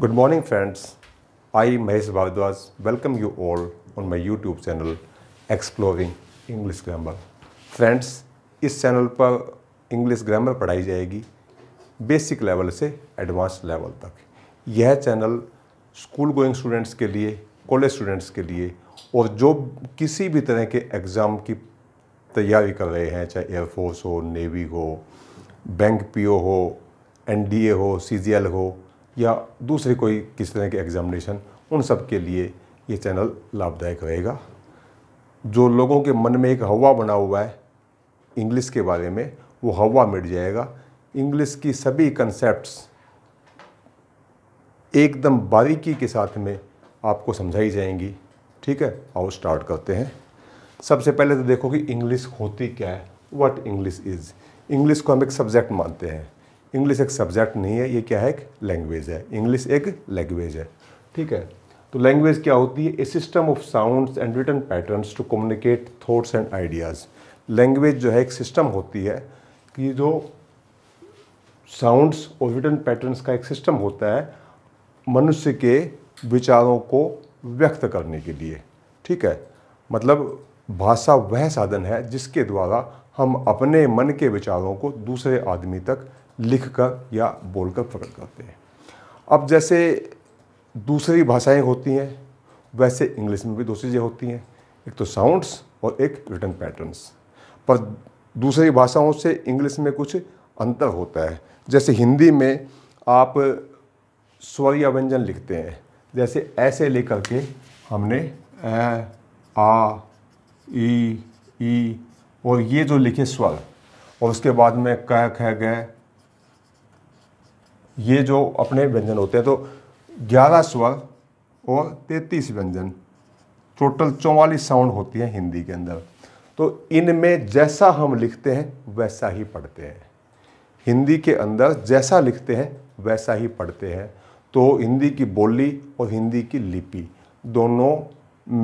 Good morning friends I Mahesh Bhardwaj welcome you all on my YouTube channel exploring English grammar friends इस channel पर English grammar पढ़ाई जाएगी basic level से advance level तक यह channel school going students के लिए कॉलेज स्टूडेंट्स के लिए और जो किसी भी तरह के एग्ज़ाम की तैयारी कर रहे हैं चाहे एयरफोर्स हो नेवी हो बैंक पीओ हो एनडीए हो सीजीएल हो या दूसरे कोई किसी तरह के एग्जामिनेशन उन सब के लिए ये चैनल लाभदायक रहेगा जो लोगों के मन में एक हवा बना हुआ है इंग्लिश के बारे में वो हवा मिट जाएगा इंग्लिश की सभी कंसेप्ट्स एकदम बारीकी के साथ में आपको समझाई जाएंगी ठीक है आओ स्टार्ट करते हैं सबसे पहले तो देखो कि इंग्लिश होती क्या है व्हाट इंग्लिश इज़ इंग्लिश को हम एक सब्जेक्ट मानते हैं इंग्लिश एक सब्जेक्ट नहीं है ये क्या है एक लैंग्वेज है इंग्लिश एक लैंग्वेज है ठीक है तो लैंग्वेज क्या होती है a system of sounds and written patterns to communicate thoughts and ideas language जो है एक सिस्टम होती है कि जो साउंड्स और रिटर्न पैटर्न्स का एक सिस्टम होता है मनुष्य के विचारों को व्यक्त करने के लिए ठीक है मतलब भाषा वह साधन है जिसके द्वारा हम अपने मन के विचारों को दूसरे आदमी तक लिख कर या बोल कर प्रकट करते हैं अब जैसे दूसरी भाषाएं होती हैं वैसे इंग्लिश में भी दो चीज़ें होती हैं एक तो साउंड्स और एक रिटर्न पैटर्न्स पर दूसरी भाषाओं से इंग्लिश में कुछ अंतर होता है जैसे हिंदी में आप स्वर या व्यंजन लिखते हैं जैसे ऐसे लेकर के हमने ए आ ई ई और ये जो लिखे स्वर और उसके बाद में क ख ग ये जो अपने व्यंजन होते हैं तो ग्यारह स्वर और तैंतीस व्यंजन टोटल चौवालीस साउंड होती हैं हिंदी के अंदर तो इनमें जैसा हम लिखते हैं वैसा ही पढ़ते हैं हिंदी के अंदर जैसा लिखते हैं वैसा ही पढ़ते हैं तो हिंदी की बोली और हिंदी की लिपि दोनों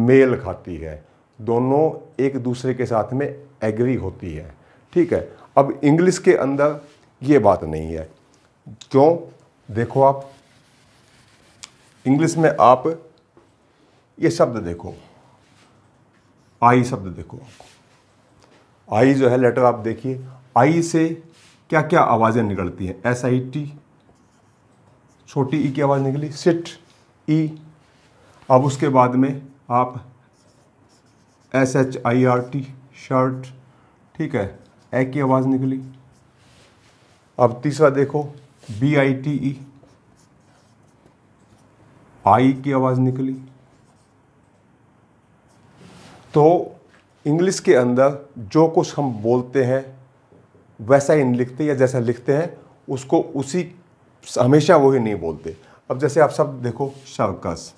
मेल खाती है दोनों एक दूसरे के साथ में एग्री होती है ठीक है अब इंग्लिश के अंदर ये बात नहीं है क्यों देखो आप इंग्लिश में आप ये शब्द देखो आई शब्द देखो आई जो है लेटर आप देखिए आई से क्या क्या आवाज़ें निकलती हैं एस आई टी छोटी ई की आवाज़ निकली सिट ई अब उसके बाद में आप S H I R T shirt ठीक है ए की आवाज़ निकली अब तीसरा देखो बी आई टी ई आई की आवाज़ निकली तो इंग्लिश के अंदर जो कुछ हम बोलते हैं वैसा ही लिखते या जैसा लिखते हैं उसको उसी हमेशा वही नहीं बोलते अब जैसे आप सब देखो सर्कस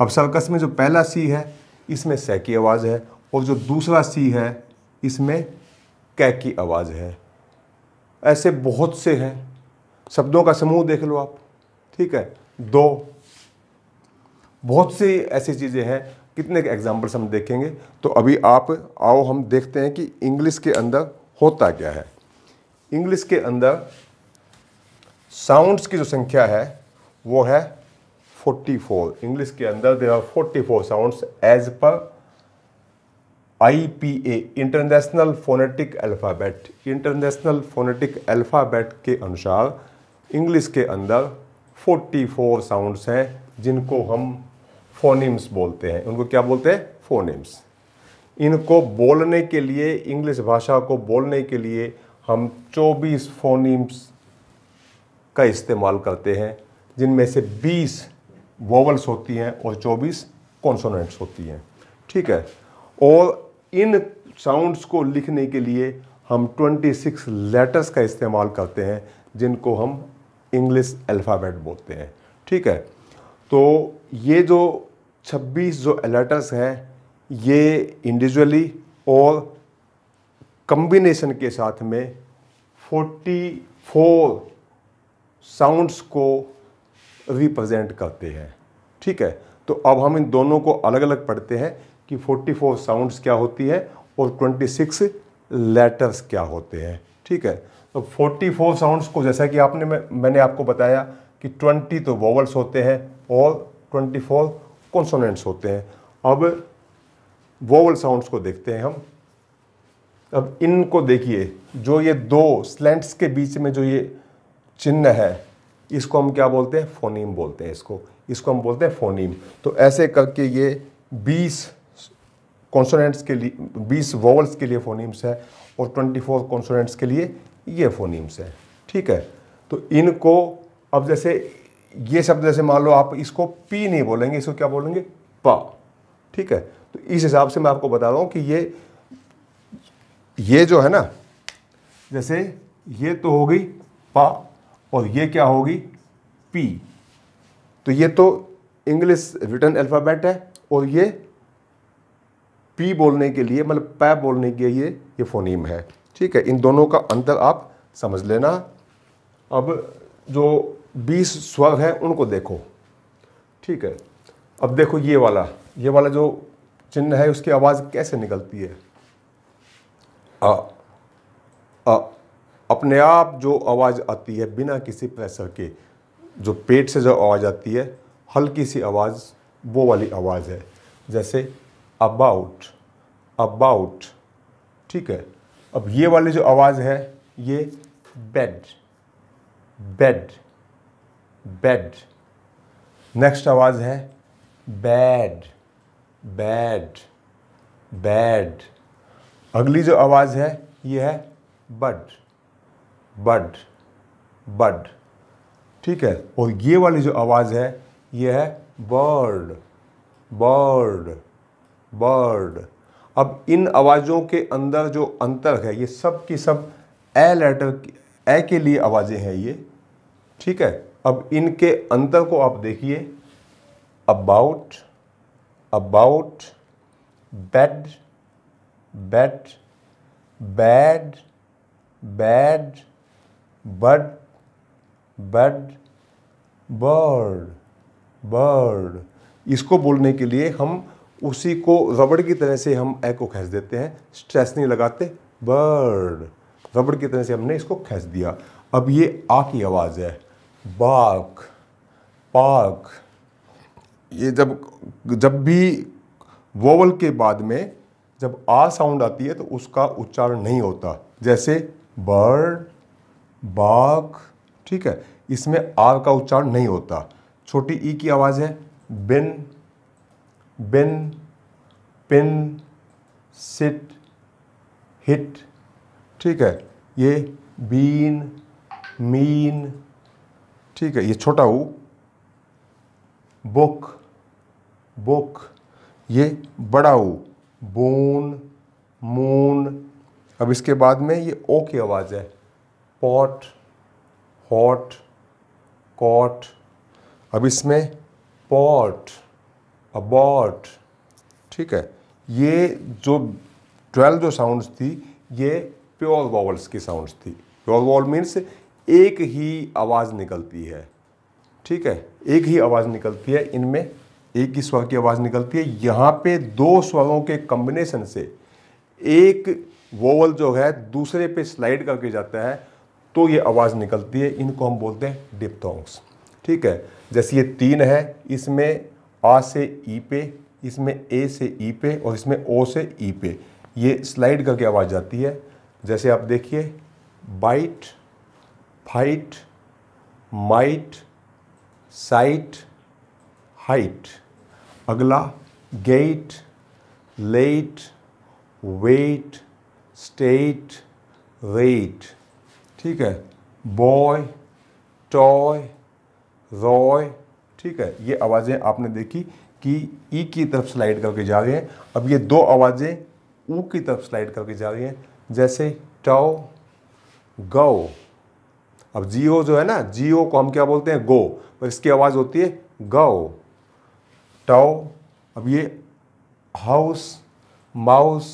अब सर्कस में जो पहला सी है इसमें सै की आवाज़ है और जो दूसरा सी है इसमें कै की आवाज़ है ऐसे बहुत से हैं शब्दों का समूह देख लो आप ठीक है दो बहुत सी ऐसी चीज़ें हैं कितने के एग्जाम्पल्स हम देखेंगे तो अभी आप आओ हम देखते हैं कि इंग्लिश के अंदर होता क्या है इंग्लिश के अंदर साउंड्स की जो संख्या है वो है 44 इंग्लिश के अंदर there are 44 sounds as per I P A international phonetic alphabet international phonetic alphabet के अनुसार इंग्लिश के अंदर 44 साउंड्स हैं जिनको हम फोनिम्स बोलते हैं उनको क्या बोलते हैं फोनिम्स इनको बोलने के लिए इंग्लिश भाषा को बोलने के लिए हम 24 फोनिम्स का इस्तेमाल करते हैं जिनमें से 20 वोवल्स होती हैं और 24 कॉन्सोनेंट्स होती हैं ठीक है और इन साउंड्स को लिखने के लिए हम 26 लेटर्स का इस्तेमाल करते हैं जिनको हम इंग्लिश अल्फ़ाबेट बोलते हैं ठीक है तो ये जो 26 जो लेटर्स हैं ये इंडिविजुअली और कम्बिनेशन के साथ में 44 साउंड्स को रिप्रेजेंट करते हैं ठीक है तो अब हम इन दोनों को अलग अलग पढ़ते हैं कि 44 साउंड्स क्या होती है और 26 लेटर्स क्या होते हैं ठीक है तो 44 साउंड्स को जैसा कि आपने मैंने आपको बताया कि 20 तो वोवल्स होते हैं और 24 कॉन्सोनेंट्स होते हैं अब वोवल साउंड्स को देखते हैं हम अब इनको देखिए जो ये दो स्लैंट्स के बीच में जो ये चिन्ह है इसको हम क्या बोलते हैं फोनीम बोलते हैं इसको इसको हम बोलते हैं फोनीम तो ऐसे करके ये बीस कॉन्सोनेंट्स के लिए बीस वोवल्स के लिए फोनीम्स है और ट्वेंटी फोर कॉन्सोनेंट्स के लिए ये फोनीम्स है ठीक है तो इनको अब जैसे ये शब्द जैसे मान लो आप इसको पी नहीं बोलेंगे इसको क्या बोलेंगे पा ठीक है तो इस हिसाब से मैं आपको बता रहा हूँ कि ये ये जो है ना जैसे ये तो हो गई पा और ये क्या होगी पी तो ये तो इंग्लिश रिटर्न अल्फ़ाबेट है और ये पी बोलने के लिए मतलब पै बोलने के लिए ये फोनीम है ठीक है इन दोनों का अंतर आप समझ लेना अब जो बीस स्वर हैं उनको देखो ठीक है अब देखो ये वाला ये वाला जो चिन्ह है उसकी आवाज़ कैसे निकलती है आ, आ, अपने आप जो आवाज़ आती है बिना किसी प्रेशर के जो पेट से जो आवाज़ आती है हल्की सी आवाज़ वो वाली आवाज़ है जैसे अबाउट अबाउट ठीक है अब ये वाली जो आवाज़ है ये बेड बेड बेड नेक्स्ट आवाज़ है बैड बैड बैड अगली जो आवाज़ है ये है बड बड बड ठीक है और ये वाली जो आवाज़ है ये है बर्ड बर्ड बर्ड अब इन आवाज़ों के अंदर जो अंतर है ये सब की सब ए लेटर ए के लिए आवाज़ें हैं ये ठीक है अब इनके अंतर को आप देखिए about about bed bed bad bad bud bud bird bird इसको बोलने के लिए हम उसी को रबड़ की तरह से हम ए को खींच देते हैं स्ट्रेस नहीं लगाते बर्ड रबड़ की तरह से हमने इसको खींच दिया अब ये आ की आवाज़ है बाक पाक ये जब जब भी वोवल के बाद में जब आ साउंड आती है तो उसका उच्चारण नहीं होता जैसे बर्ड बाक ठीक है इसमें आर का उच्चारण नहीं होता छोटी ई e की आवाज़ है bin bin pin sit hit ठीक है ये बीन मीन ठीक है ये छोटा ऊ बुक बुक ये बड़ा ऊ बोन मून अब इसके बाद में ये ओ की आवाज़ है पॉट हॉट कॉट अब इसमें पॉट अबॉट ठीक है ये जो ट्वेल्व जो साउंड्स थी ये प्योर वॉवल्स की साउंड्स थी प्योर वॉवल मीन्स एक ही आवाज़ निकलती है ठीक है एक ही आवाज़ निकलती है इनमें एक ही स्वर की आवाज़ निकलती है यहाँ पे दो स्वरों के कम्बिनेशन से एक वोवल जो है दूसरे पे स्लाइड करके जाता है तो ये आवाज़ निकलती है इनको हम बोलते हैं डिप्थोंग्स ठीक है जैसे ये तीन है इसमें आ से ई पे इसमें ए से ई पे और इसमें ओ से ई पे ये स्लाइड करके आवाज़ जाती है जैसे आप देखिए bite fight might site height अगला gate late wait state rate ठीक है बॉय टॉय रॉय ठीक है ये आवाज़ें आपने देखी कि ई की तरफ स्लाइड करके जा रही हैं अब ये दो आवाज़ें ऊ की तरफ स्लाइड करके जा रही हैं जैसे टाओ गो अब जी जो है ना जी को हम क्या बोलते हैं गो पर इसकी आवाज़ होती है गो टाओ अब ये हाउस माउस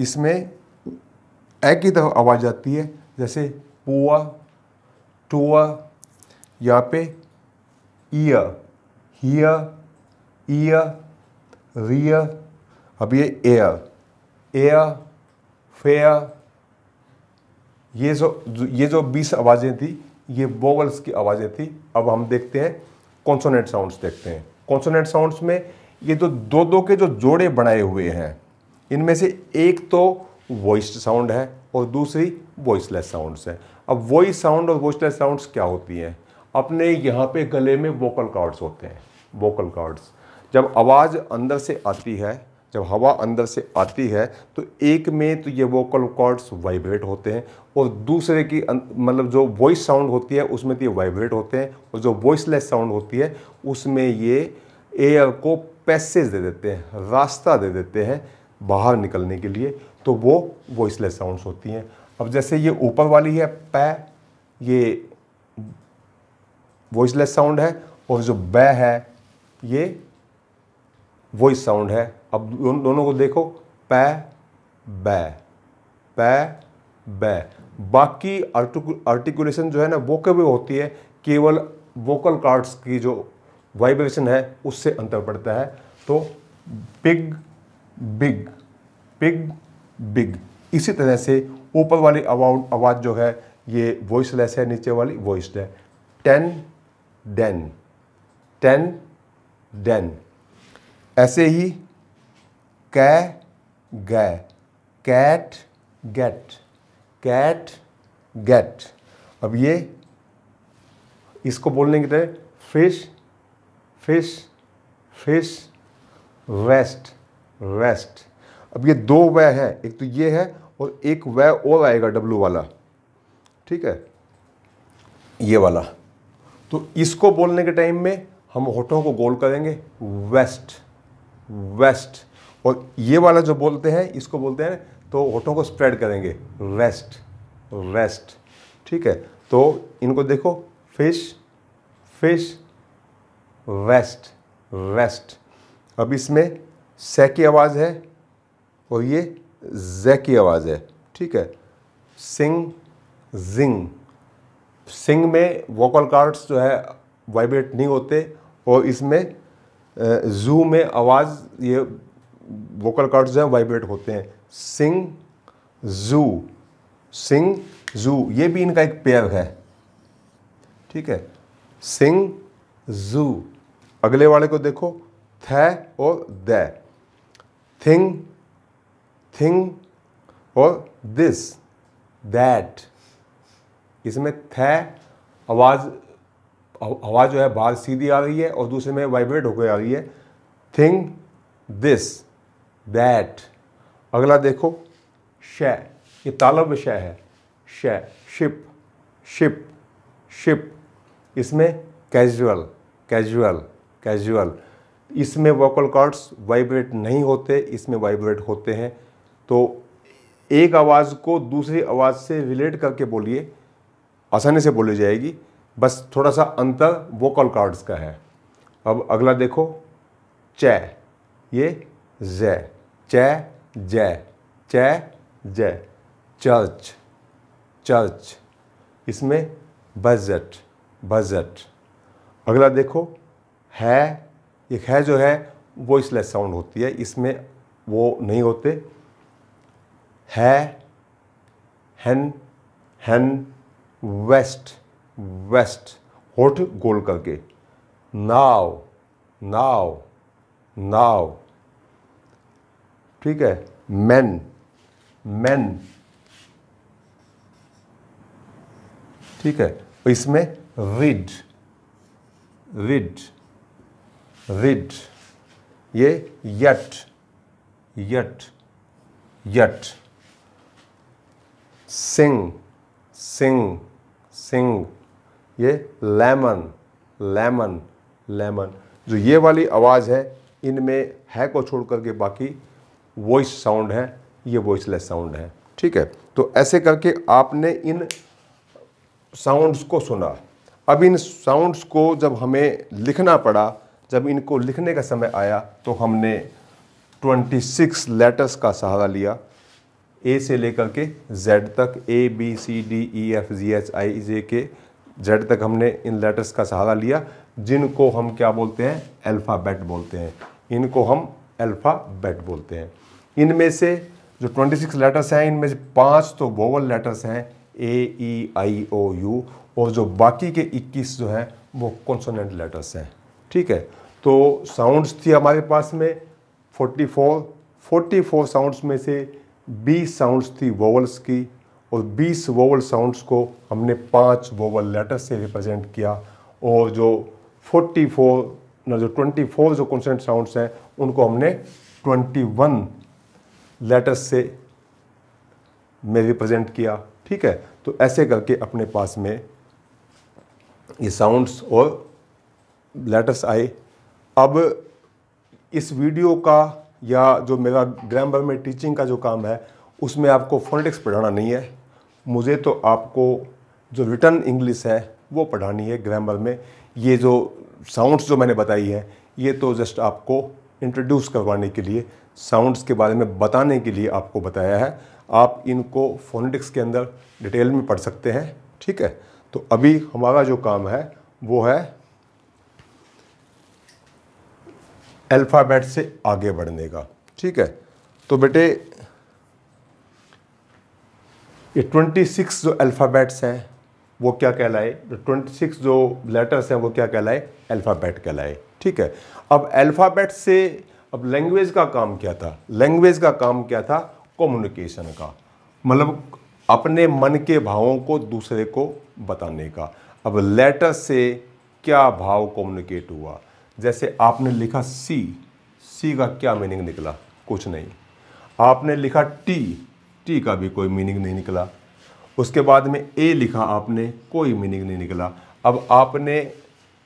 इसमें ए की तरफ आवाज़ आती है जैसे पुआ टुआ यहाँ पे ईयर हियर ईयर रियर अब ये एयर एयर फेयर ये जो ये जो बीस आवाज़ें थी ये वोगल्स की आवाज़ें थी अब हम देखते हैं कॉन्सोनेंट साउंड्स देखते हैं कॉन्सोनेंट साउंड्स में ये जो तो दो दो के जो जोड़े बनाए हुए हैं इनमें से एक तो वॉइस्ड साउंड है और दूसरी वॉइसलेस साउंड्स है अब वॉइस साउंड और वॉइसलेस साउंड्स क्या होती हैं अपने यहाँ पे गले में वोकल कॉर्ड्स होते हैं वोकल कॉर्ड्स जब आवाज़ अंदर से आती है जब हवा अंदर से आती है तो एक में तो ये वोकल कॉर्ड्स वाइब्रेट होते हैं और दूसरे की अं-, मतलब जो वॉइस साउंड होती है उसमें तो ये वाइब्रेट होते हैं और जो वॉइसलेस साउंड होती है उसमें ये एयर को पैसेज दे देते हैं रास्ता दे देते हैं बाहर निकलने के लिए तो वो वॉइसलेस साउंड्स होती हैं अब जैसे ये ऊपर वाली है पै ये वॉइसलेस साउंड है और जो बै है ये वॉइस साउंड है अब दोनों को देखो प ब प ब बाकी आर्टिकुलेशन जो है ना वो कभी होती है केवल वोकल कार्ड्स की जो वाइब्रेशन है उससे अंतर पड़ता है तो पिग बिग पिग बिग इसी तरह से ऊपर वाली आवाज आवाज़ जो है ये वॉइसलेस है नीचे वाली वॉइस है टेन डेन टेन डेन ऐसे ही कै गै कैट गेट कैट गेट अब ये इसको बोलने के लिए fish fish fish vest vest अब ये दो वे हैं एक तो ये है और एक वे और आएगा डब्लू वाला ठीक है ये वाला तो इसको बोलने के टाइम में हम होठों को गोल करेंगे वेस्ट वेस्ट और ये वाला जो बोलते हैं इसको बोलते हैं तो होठों को स्प्रेड करेंगे रेस्ट रेस्ट ठीक है तो इनको देखो फिश फिश वेस्ट वेस्ट अब इसमें स की आवाज़ है और ये जै की आवाज़ है ठीक है सिंग जिंग सिंग में वोकल कार्ड्स जो है वाइब्रेट नहीं होते और इसमें जू में आवाज़ ये वोकल कार्ड्स जो हैं वाइब्रेट होते हैं सिंग जू सिंग जू ये भी इनका एक पेयर है ठीक है सिंग जू अगले वाले को देखो थे और द थिंग थिंग और दिस दैट इसमें थ आवाज़ आवाज़ जो है बाहर सीधी आ रही है और दूसरे में वाइब्रेट होकर आ रही है थिंग दिस दैट अगला देखो शै ये तालब शय है शय शिप शिप शिप इसमें कैजुअल कैजुअल कैजुअल इसमें वोकल कॉर्ड्स वाइब्रेट नहीं होते इसमें वाइब्रेट होते हैं तो एक आवाज़ को दूसरी आवाज़ से रिलेट करके बोलिए आसानी से बोली जाएगी बस थोड़ा सा अंतर वोकल कार्ड्स का है अब अगला देखो चै ये जै चै जै चै जै चर्च चर्च इसमें बजट बजट अगला देखो है ये है जो है वो इसलिए साउंड होती है इसमें वो नहीं होते है हैन हैन वेस्ट वेस्ट होठ गोल करके नाव नाव नाव ठीक है मैन मैन ठीक है इसमें रिड रिड रिड ये यट यट यट सिंह सिंह सिंह ये लेमन लेमन लेमन जो ये वाली आवाज़ है इनमें है को छोड़ करके बाकी वॉइस साउंड है ये वॉइसलेस साउंड है ठीक है तो ऐसे करके आपने इन साउंड्स को सुना अब इन साउंड्स को जब हमें लिखना पड़ा जब इनको लिखने का समय आया तो हमने 26 लेटर्स का सहारा लिया ए से लेकर के जेड तक A B C D E F G H I J K Z तक हमने इन लेटर्स का सहारा लिया जिनको हम क्या बोलते हैं अल्फ़ाबेट बोलते हैं इनको हम अल्फ़ाबेट बोलते हैं इनमें से जो 26 लेटर्स हैं इनमें से पाँच तो वोवल लेटर्स हैं ए ई आई ओ यू और जो बाकी के 21 जो हैं वो कॉन्सोनेंट लेटर्स हैं ठीक है तो साउंड्स थी हमारे पास में 44 44 साउंड्स में से बीस साउंड्स थी वोवल्स की और बीस वोवल साउंड्स को हमने पाँच वोवल लेटर से रिप्रेजेंट किया और जो फोर्टी फोर जो ट्वेंटी फोर जो कॉन्सेंट साउंड्स हैं उनको हमने ट्वेंटी वन लेटर्स से में रिप्रेजेंट किया ठीक है तो ऐसे करके अपने पास में ये साउंड्स और लेटर्स आए अब इस वीडियो का या जो मेरा ग्रामर में टीचिंग का जो काम है उसमें आपको फोनेटिक्स पढ़ाना नहीं है मुझे तो आपको जो रिटर्न इंग्लिश है वो पढ़ानी है ग्रामर में ये जो साउंड्स जो मैंने बताई है ये तो जस्ट आपको इंट्रोड्यूस करवाने के लिए साउंड्स के बारे में बताने के लिए आपको बताया है आप इनको फोनेटिक्स के अंदर डिटेल में पढ़ सकते हैं ठीक है तो अभी हमारा जो काम है वो है अल्फ़ाबेट से आगे बढ़ने का ठीक है तो बेटे ये ट्वेंटी सिक्स जो अल्फ़ाबेट्स हैं वो क्या कहलाए ट्वेंटी सिक्स जो लेटर्स हैं वो क्या कहलाए अल्फ़ाबेट कहलाए ठीक है अब अल्फ़ाबेट से अब लैंग्वेज का काम क्या था लैंग्वेज का काम क्या था कम्युनिकेशन का मतलब अपने मन के भावों को दूसरे को बताने का अब लेटर से क्या भाव कम्युनिकेट हुआ जैसे आपने लिखा सी सी का क्या मीनिंग निकला कुछ नहीं आपने लिखा टी टी का भी कोई मीनिंग नहीं निकला उसके बाद में ए लिखा आपने कोई मीनिंग नहीं निकला अब आपने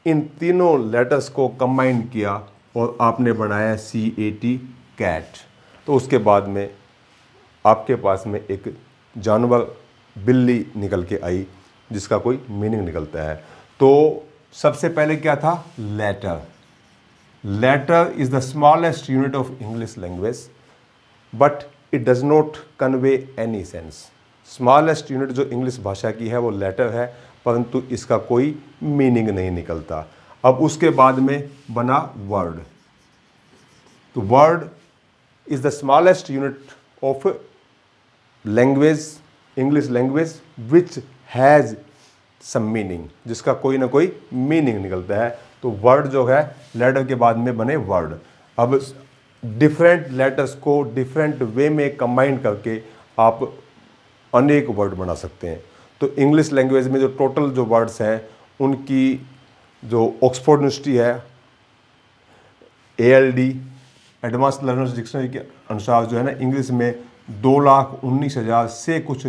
इन तीनों लेटर्स को कंबाइन किया और आपने बनाया सी ए टी कैट तो उसके बाद में आपके पास में एक जानवर बिल्ली निकल के आई जिसका कोई मीनिंग निकलता है तो सबसे पहले क्या था letter Letter is the smallest unit of English language, but it does not convey any sense. Smallest unit जो इंग्लिश भाषा की है वो लेटर है परंतु इसका कोई मीनिंग नहीं निकलता अब उसके बाद में बना वर्ड तो word is the smallest unit of language English language which has some meaning जिसका कोई ना कोई मीनिंग निकलता है तो वर्ड जो है लेटर के बाद में बने वर्ड अब डिफरेंट लेटर्स को डिफरेंट वे में कंबाइन करके आप अनेक वर्ड बना सकते हैं तो इंग्लिश लैंग्वेज में जो टोटल जो वर्ड्स हैं उनकी जो ऑक्सफोर्ड यूनिवर्सिटी है A L D advance learners dictionary के अनुसार जो है ना इंग्लिश में दो लाख उन्नीस हज़ार से कुछ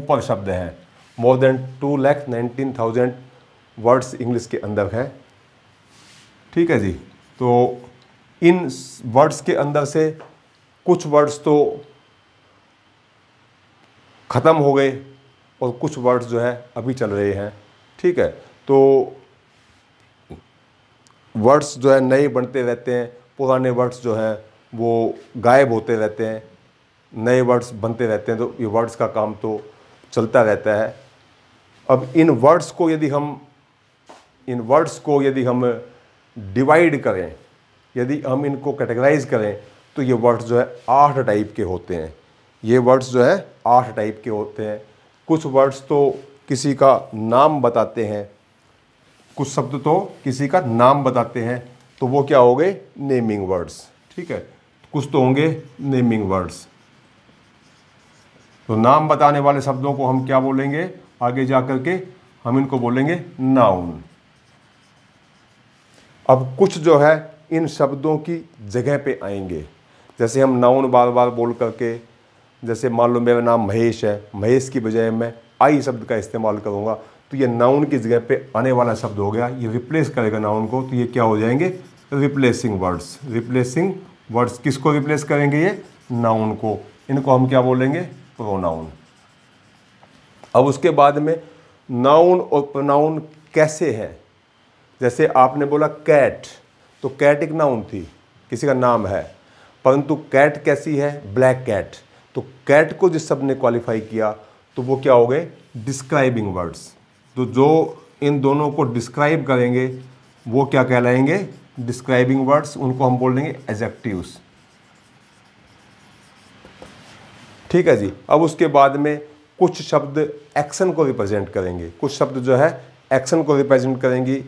ऊपर शब्द हैं more than two lakh nineteen thousand words English के अंदर है ठीक है जी तो इन वर्ड्स के अंदर से कुछ वर्ड्स तो ख़त्म हो गए और कुछ वर्ड्स जो है अभी चल रहे हैं ठीक है तो वर्ड्स जो है नए बनते रहते हैं पुराने वर्ड्स जो हैं वो गायब होते रहते हैं नए वर्ड्स बनते रहते हैं तो ये वर्ड्स का काम तो चलता रहता है अब इन वर्ड्स को यदि हम इन वर्ड्स को यदि हम डिवाइड करें यदि हम इनको कैटेगराइज करें तो ये वर्ड्स जो है आठ टाइप के होते हैं ये वर्ड्स जो है आठ टाइप के होते हैं कुछ वर्ड्स तो किसी का नाम बताते हैं कुछ शब्द तो किसी का नाम बताते हैं तो वो क्या हो गए नेमिंग वर्ड्स ठीक है कुछ तो होंगे नेमिंग वर्ड्स तो नाम बताने वाले शब्दों को हम क्या बोलेंगे आगे जा कर के हम इनको बोलेंगे नाउन अब कुछ जो है इन शब्दों की जगह पे आएंगे जैसे हम नाउन बार बार बोल करके जैसे मान लो मेरा नाम महेश है महेश की बजाय मैं आई शब्द का इस्तेमाल करूँगा तो ये नाउन की जगह पे आने वाला शब्द हो गया ये रिप्लेस करेगा नाउन को तो ये क्या हो जाएंगे रिप्लेसिंग वर्ड्स रिप्लेसिंग वर्ड्स किसको रिप्लेस करेंगे ये नाउन को इनको हम क्या बोलेंगे प्रोनाउन अब उसके बाद में नाउन और प्रोनाउन कैसे हैं जैसे आपने बोला कैट तो कैट एक नाउन थी किसी का नाम है परंतु कैट कैसी है ब्लैक कैट तो कैट को जिस सब ने क्वालिफाई किया तो वो क्या हो गए डिस्क्राइबिंग वर्ड्स तो जो इन दोनों को डिस्क्राइब करेंगे वो क्या कहलाएंगे डिस्क्राइबिंग वर्ड्स उनको हम बोल देंगे एजेक्टिव ठीक है जी अब उसके बाद में कुछ शब्द एक्शन को रिप्रेजेंट करेंगे कुछ शब्द जो है एक्शन को रिप्रेजेंट करेंगी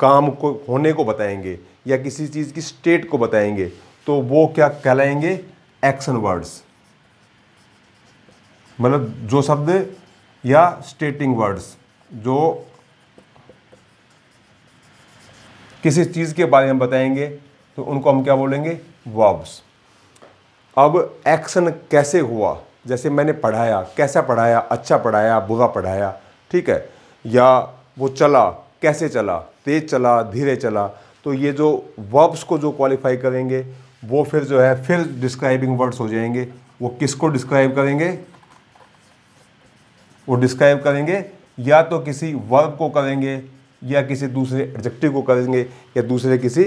काम को होने को बताएंगे या किसी चीज़ की स्टेट को बताएंगे तो वो क्या कहलाएंगे एक्शन वर्ड्स मतलब जो शब्द या स्टेटिंग वर्ड्स जो किसी चीज़ के बारे में बताएंगे तो उनको हम क्या बोलेंगे वर्ब्स अब एक्शन कैसे हुआ जैसे मैंने पढ़ाया कैसा पढ़ाया अच्छा पढ़ाया बुरा पढ़ाया ठीक है या वो चला कैसे चला तेज़ चला धीरे चला तो ये जो वर्ब्स को जो क्वालिफाई करेंगे वो फिर जो है फिर डिस्क्राइबिंग वर्ड्स हो जाएंगे वो किसको डिस्क्राइब करेंगे वो डिस्क्राइब करेंगे या तो किसी वर्ब को करेंगे या किसी दूसरे एडजेक्टिव को करेंगे या दूसरे किसी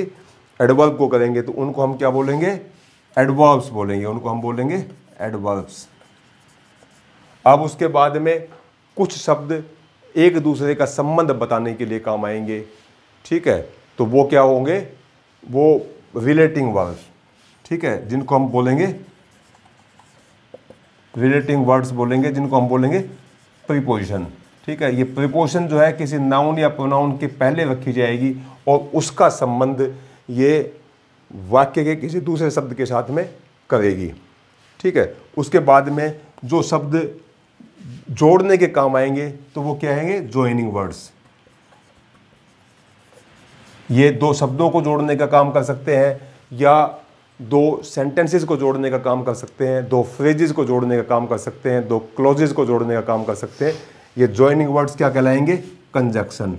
एडवर्ब को करेंगे तो उनको हम क्या बोलेंगे एडवर्ब्स बोलेंगे उनको हम बोलेंगे एडवर्ब्स अब उसके बाद में कुछ शब्द एक दूसरे का संबंध बताने के लिए काम आएंगे ठीक है तो वो क्या होंगे वो रिलेटिंग वर्ड्स ठीक है जिनको हम बोलेंगे रिलेटिंग वर्ड्स बोलेंगे जिनको हम बोलेंगे प्रिपोजिशन ठीक है ये प्रिपोजिशन जो है किसी नाउन या प्रोनाउन के पहले रखी जाएगी और उसका संबंध ये वाक्य के किसी दूसरे शब्द के साथ में करेगी ठीक है उसके बाद में जो शब्द जोड़ने के काम आएंगे तो वो क्या आएंगे ज्वाइनिंग वर्ड्स ये दो शब्दों को जोड़ने का काम कर सकते हैं या दो सेंटेंसेस को जोड़ने का काम कर सकते हैं दो फ्रेजेस को जोड़ने का काम कर सकते हैं दो क्लोजेस को जोड़ने का काम कर सकते हैं ये ज्वाइनिंग वर्ड्स क्या कहलाएंगे कंजक्शन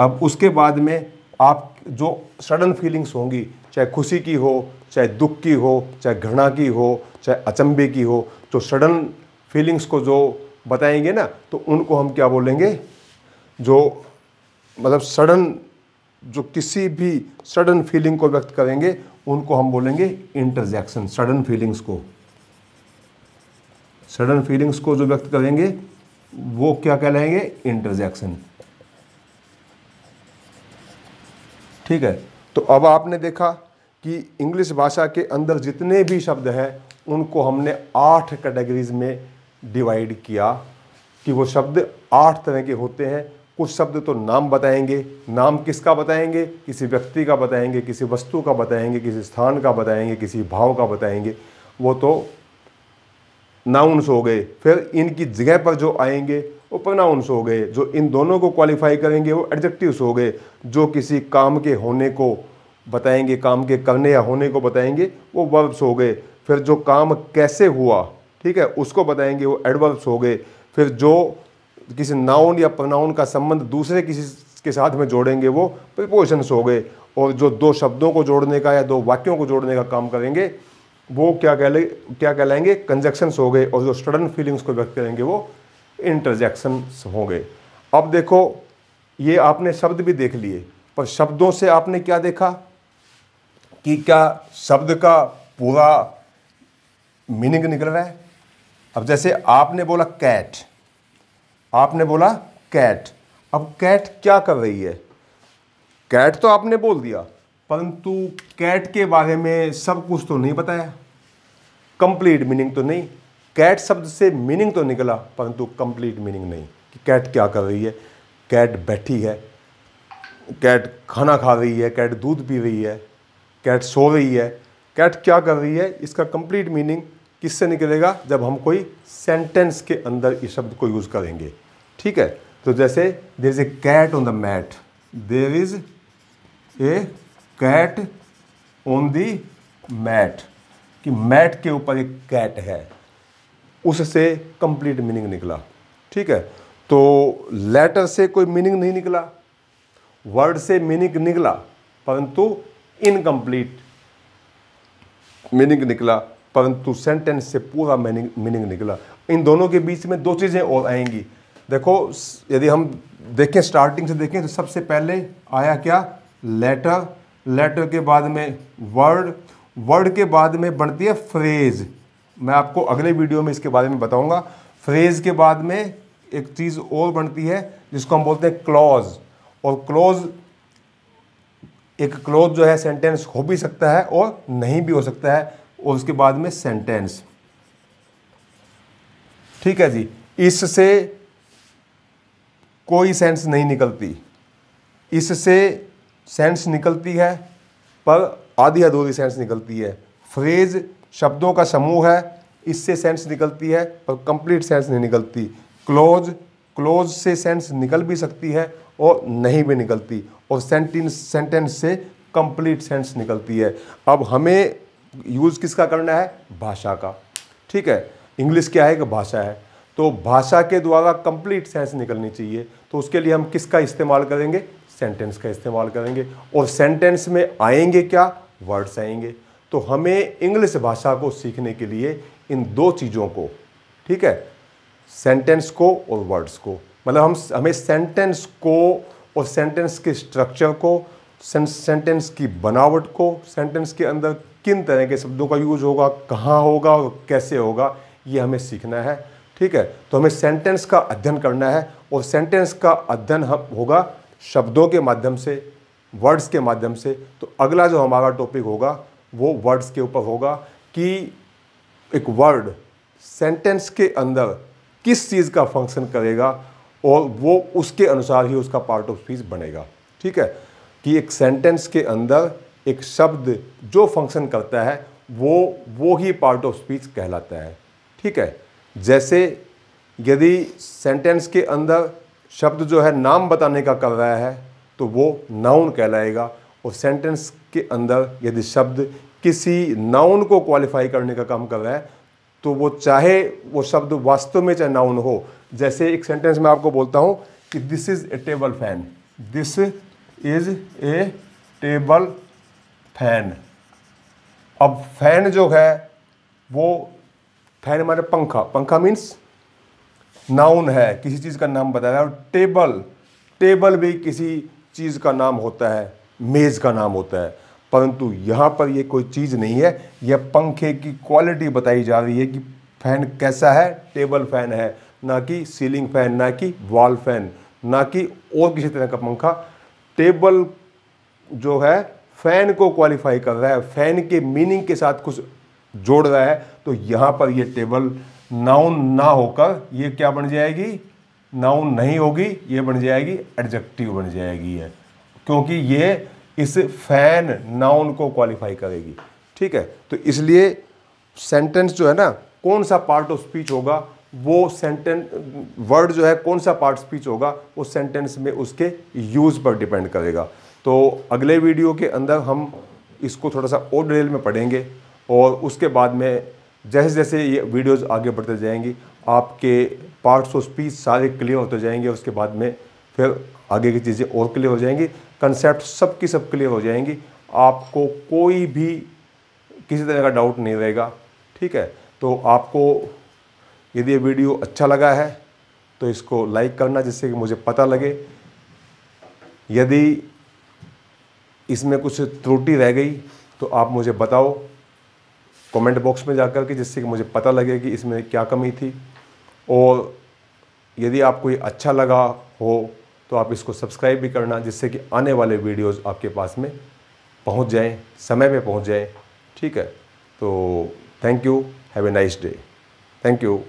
अब उसके बाद में आप जो सडन फीलिंग्स होंगी चाहे खुशी की हो चाहे दुख की हो चाहे घृणा की हो चाहे अचंभे की हो जो सडन फीलिंग्स को जो बताएंगे ना तो उनको हम क्या बोलेंगे जो मतलब सडन जो किसी भी सडन फीलिंग को व्यक्त करेंगे उनको हम बोलेंगे इंटरजैक्शन सडन फीलिंग्स को सडन फीलिंग्स को जो व्यक्त करेंगे वो क्या कहलाएंगे इंटरजैक्शन ठीक है तो अब आपने देखा कि इंग्लिश भाषा के अंदर जितने भी शब्द हैं उनको हमने आठ कैटेगरीज में डिवाइड किया कि वो शब्द आठ तरह के होते हैं कुछ शब्द तो नाम बताएंगे नाम किसका बताएंगे किसी व्यक्ति का बताएंगे किसी वस्तु का बताएंगे किसी स्थान का बताएंगे किसी भाव का बताएंगे वो तो नाउन्स हो गए फिर इनकी जगह पर जो आएंगे वो हो गए जो इन दोनों को क्वालिफाई करेंगे वो एडजेक्टिव्स हो गए जो किसी काम के होने को बताएंगे काम के करने या होने को बताएंगे वो वर्ब्स हो गए फिर जो काम कैसे हुआ ठीक है उसको बताएंगे वो एडवर्ब्स हो गए फिर जो किसी नाउन या प्रनाउन का संबंध दूसरे किसी के साथ में जोड़ेंगे वो प्रिपोशंस हो गए और जो दो शब्दों को जोड़ने का या दो वाक्यों को जोड़ने का काम करेंगे वो क्या कहले क्या कहलाएंगे कंजक्शंस हो गए और जो स्टडन फीलिंग्स को व्यक्त करेंगे वो इंटरजेक्शन होंगे अब देखो ये आपने शब्द भी देख लिए पर शब्दों से आपने क्या देखा कि क्या शब्द का पूरा मीनिंग निकल रहा है अब जैसे आपने बोला कैट आपने बोला कैट अब कैट क्या कर रही है कैट तो आपने बोल दिया परंतु कैट के बारे में सब कुछ तो नहीं बताया कंप्लीट मीनिंग तो नहीं कैट शब्द से मीनिंग तो निकला परंतु कंप्लीट मीनिंग नहीं कि कैट क्या कर रही है कैट बैठी है कैट खाना खा रही है कैट दूध पी रही है कैट सो रही है कैट क्या कर रही है इसका कंप्लीट मीनिंग किससे निकलेगा जब हम कोई सेंटेंस के अंदर इस शब्द को यूज़ करेंगे ठीक है तो जैसे there is a cat on the mat there is a cat on the mat कि मैट के ऊपर एक कैट है उससे कंप्लीट मीनिंग निकला ठीक है तो लेटर से कोई मीनिंग नहीं निकला वर्ड से मीनिंग निकला परंतु इनकम्प्लीट मीनिंग निकला परंतु सेंटेंस से पूरा मीनिंग मीनिंग निकला इन दोनों के बीच में दो चीज़ें और आएंगी देखो यदि हम देखें स्टार्टिंग से देखें तो सबसे पहले आया क्या लेटर लेटर के बाद में वर्ड वर्ड के बाद में बनती है फ्रेज़ मैं आपको अगले वीडियो में इसके बारे में बताऊंगा फ्रेज के बाद में एक चीज़ और बनती है जिसको हम बोलते हैं क्लॉज और क्लॉज एक क्लॉज जो है सेंटेंस हो भी सकता है और नहीं भी हो सकता है और उसके बाद में सेंटेंस ठीक है जी इससे कोई सेंस नहीं निकलती इससे सेंस निकलती है पर आधी अधूरी सेंस निकलती है फ्रेज शब्दों का समूह है इससे सेंस निकलती है पर कंप्लीट सेंस नहीं निकलती क्लोज क्लोज से सेंस निकल भी सकती है और नहीं भी निकलती और सेंटेंस सेंटेंस से कंप्लीट सेंस निकलती है अब हमें यूज़ किसका करना है भाषा का ठीक है इंग्लिश क्या है कि भाषा है तो भाषा के द्वारा कंप्लीट सेंस निकलनी चाहिए तो उसके लिए हम किसका इस्तेमाल करेंगे सेंटेंस का इस्तेमाल करेंगे और सेंटेंस में आएंगे क्या वर्ड्स आएंगे तो हमें इंग्लिश भाषा को सीखने के लिए इन दो चीज़ों को ठीक है सेंटेंस को और वर्ड्स को मतलब हम हमें सेंटेंस को और सेंटेंस के स्ट्रक्चर को सेंटेंस की बनावट को सेंटेंस के अंदर किन तरह के शब्दों का यूज होगा कहाँ होगा और कैसे होगा ये हमें सीखना है ठीक है तो हमें सेंटेंस का अध्ययन करना है और सेंटेंस का अध्ययन हम होगा शब्दों के माध्यम से वर्ड्स के माध्यम से तो अगला जो हमारा टॉपिक होगा वो वर्ड्स के ऊपर होगा कि एक वर्ड सेंटेंस के अंदर किस चीज़ का फंक्शन करेगा और वो उसके अनुसार ही उसका पार्ट ऑफ स्पीच बनेगा ठीक है कि एक सेंटेंस के अंदर एक शब्द जो फंक्शन करता है वो वो ही पार्ट ऑफ स्पीच कहलाता है ठीक है जैसे यदि सेंटेंस के अंदर शब्द जो है नाम बताने का कर रहा है तो वो नाउन कहलाएगा और सेंटेंस के अंदर यदि शब्द किसी नाउन को क्वालिफाई करने का काम कर रहा है तो वो चाहे वो शब्द वास्तव में चाहे नाउन हो जैसे एक सेंटेंस में आपको बोलता हूँ कि this is a table fan this is a table fan अब फैन जो है वो फैन हमारे पंखा पंखा मीन्स नाउन है किसी चीज़ का नाम बताया और टेबल टेबल भी किसी चीज़ का नाम होता है मेज़ का नाम होता है परंतु यहाँ पर ये कोई चीज़ नहीं है यह पंखे की क्वालिटी बताई जा रही है कि फ़ैन कैसा है टेबल फ़ैन है ना कि सीलिंग फ़ैन ना कि वॉल फ़ैन ना कि और किसी तरह का पंखा टेबल जो है फ़ैन को क्वालिफाई कर रहा है फ़ैन के मीनिंग के साथ कुछ जोड़ रहा है तो यहाँ पर ये टेबल नाउन ना होकर ये क्या बन जाएगी नाउन नहीं होगी ये बन जाएगी एडजेक्टिव बन जाएगी है क्योंकि ये इस फैन नाउन को क्वालिफाई करेगी ठीक है तो इसलिए सेंटेंस जो है ना कौन सा पार्ट ऑफ स्पीच होगा वो सेंटेंस वर्ड जो है कौन सा पार्ट स्पीच होगा वो सेंटेंस में उसके यूज़ पर डिपेंड करेगा तो अगले वीडियो के अंदर हम इसको थोड़ा सा और डिटेल में पढ़ेंगे और उसके बाद में जैसे जैसे ये वीडियोस आगे बढ़ते जाएंगी आपके पार्ट्स ऑफ स्पीच सारे क्लियर होते जाएंगे उसके बाद में फिर आगे की चीज़ें और क्लियर हो जाएंगी कंसेप्ट सब की सब क्लियर हो जाएंगी आपको कोई भी किसी तरह का डाउट नहीं रहेगा ठीक है तो आपको यदि ये वीडियो अच्छा लगा है तो इसको लाइक करना जिससे कि मुझे पता लगे यदि इसमें कुछ त्रुटि रह गई तो आप मुझे बताओ कमेंट बॉक्स में जाकर के जिससे कि मुझे पता लगे कि इसमें क्या कमी थी और यदि आपको ये अच्छा लगा हो तो आप इसको सब्सक्राइब भी करना जिससे कि आने वाले वीडियोस आपके पास में पहुंच जाएं समय पे पहुंच जाएं ठीक है तो thank you have a nice day thank you